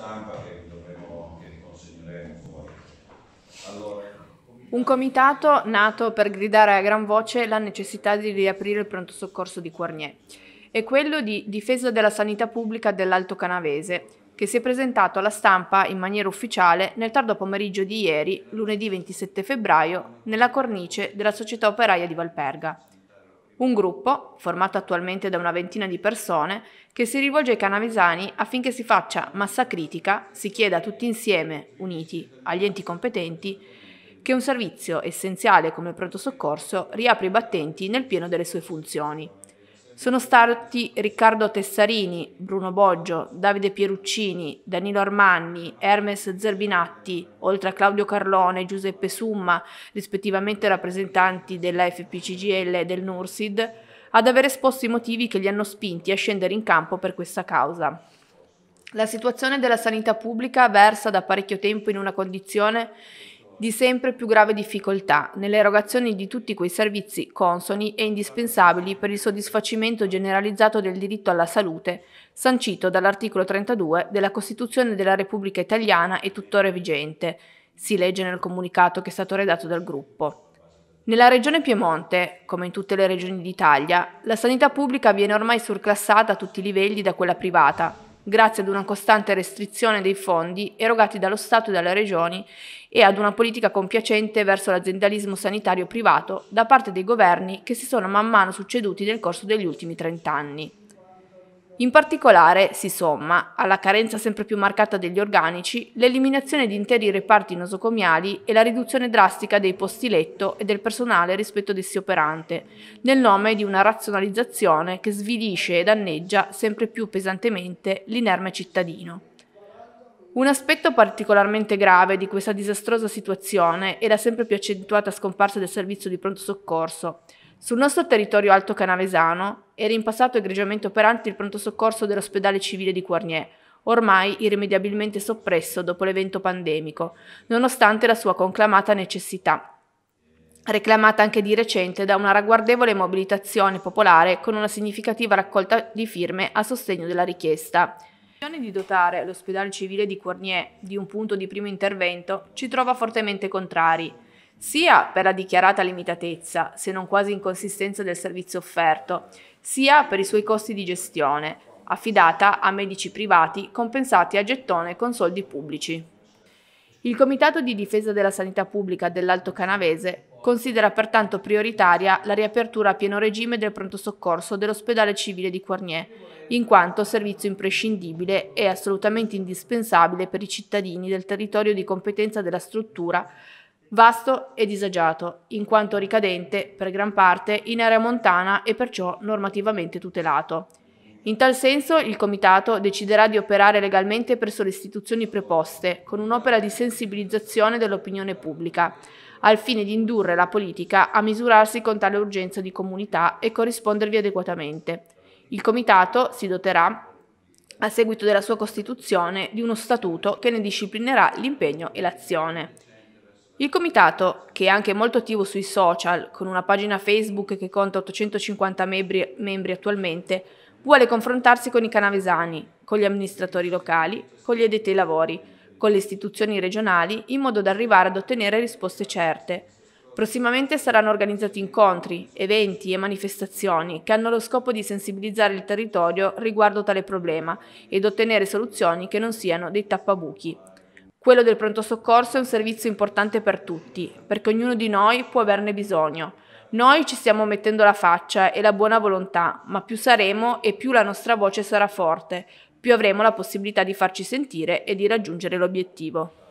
stampa che dovremo, che riconsegneremo fuori. Allora, un comitato nato per gridare a gran voce la necessità di riaprire il pronto soccorso di Quarnier e quello di difesa della sanità pubblica dell'Alto Canavese, che si è presentato alla stampa in maniera ufficiale nel tardo pomeriggio di ieri, lunedì 27 febbraio, nella cornice della Società Operaia di Valperga un gruppo, formato attualmente da una ventina di persone, che si rivolge ai canavesani affinché si faccia massa critica, si chieda tutti insieme, uniti agli enti competenti, che un servizio essenziale come il pronto soccorso riapri i battenti nel pieno delle sue funzioni sono stati Riccardo Tessarini, Bruno Boggio, Davide Pieruccini, Danilo Armanni, Hermes Zerbinatti, oltre a Claudio Carlone e Giuseppe Summa, rispettivamente rappresentanti della FPCGL e del NURSID, ad aver esposto i motivi che li hanno spinti a scendere in campo per questa causa. La situazione della sanità pubblica versa da parecchio tempo in una condizione di sempre più grave difficoltà nell'erogazione di tutti quei servizi consoni e indispensabili per il soddisfacimento generalizzato del diritto alla salute, sancito dall'articolo 32 della Costituzione della Repubblica Italiana e tuttora vigente, si legge nel comunicato che è stato redatto dal gruppo. Nella regione Piemonte, come in tutte le regioni d'Italia, la sanità pubblica viene ormai surclassata a tutti i livelli da quella privata, grazie ad una costante restrizione dei fondi erogati dallo Stato e dalle regioni e ad una politica compiacente verso l'aziendalismo sanitario privato da parte dei governi che si sono man mano succeduti nel corso degli ultimi trent'anni. In particolare si somma, alla carenza sempre più marcata degli organici, l'eliminazione di interi reparti nosocomiali e la riduzione drastica dei posti letto e del personale rispetto ad essi operante, nel nome di una razionalizzazione che svilisce e danneggia sempre più pesantemente l'inerme cittadino. Un aspetto particolarmente grave di questa disastrosa situazione è la sempre più accentuata scomparsa del servizio di pronto soccorso, sul nostro territorio alto canavesano era in passato egregiamente operante il pronto soccorso dell'ospedale civile di Quarnier, ormai irrimediabilmente soppresso dopo l'evento pandemico, nonostante la sua conclamata necessità, reclamata anche di recente da una ragguardevole mobilitazione popolare con una significativa raccolta di firme a sostegno della richiesta. La decisione di dotare l'ospedale civile di Quarnier di un punto di primo intervento ci trova fortemente contrari sia per la dichiarata limitatezza, se non quasi inconsistenza del servizio offerto, sia per i suoi costi di gestione, affidata a medici privati compensati a gettone con soldi pubblici. Il Comitato di difesa della sanità pubblica dell'Alto Canavese considera pertanto prioritaria la riapertura a pieno regime del pronto soccorso dell'ospedale civile di Quarnier, in quanto servizio imprescindibile e assolutamente indispensabile per i cittadini del territorio di competenza della struttura vasto e disagiato, in quanto ricadente, per gran parte, in area montana e perciò normativamente tutelato. In tal senso il Comitato deciderà di operare legalmente presso le istituzioni preposte, con un'opera di sensibilizzazione dell'opinione pubblica, al fine di indurre la politica a misurarsi con tale urgenza di comunità e corrispondervi adeguatamente. Il Comitato si doterà, a seguito della sua Costituzione, di uno statuto che ne disciplinerà l'impegno e l'azione. Il comitato, che è anche molto attivo sui social, con una pagina Facebook che conta 850 membri, membri, attualmente, vuole confrontarsi con i canavesani, con gli amministratori locali, con gli addetti ai lavori, con le istituzioni regionali, in modo da arrivare ad ottenere risposte certe. Prossimamente saranno organizzati incontri, eventi e manifestazioni che hanno lo scopo di sensibilizzare il territorio riguardo tale problema ed ottenere soluzioni che non siano dei tappabuchi. Quello del pronto soccorso è un servizio importante per tutti, perché ognuno di noi può averne bisogno. Noi ci stiamo mettendo la faccia e la buona volontà, ma più saremo e più la nostra voce sarà forte, più avremo la possibilità di farci sentire e di raggiungere l'obiettivo.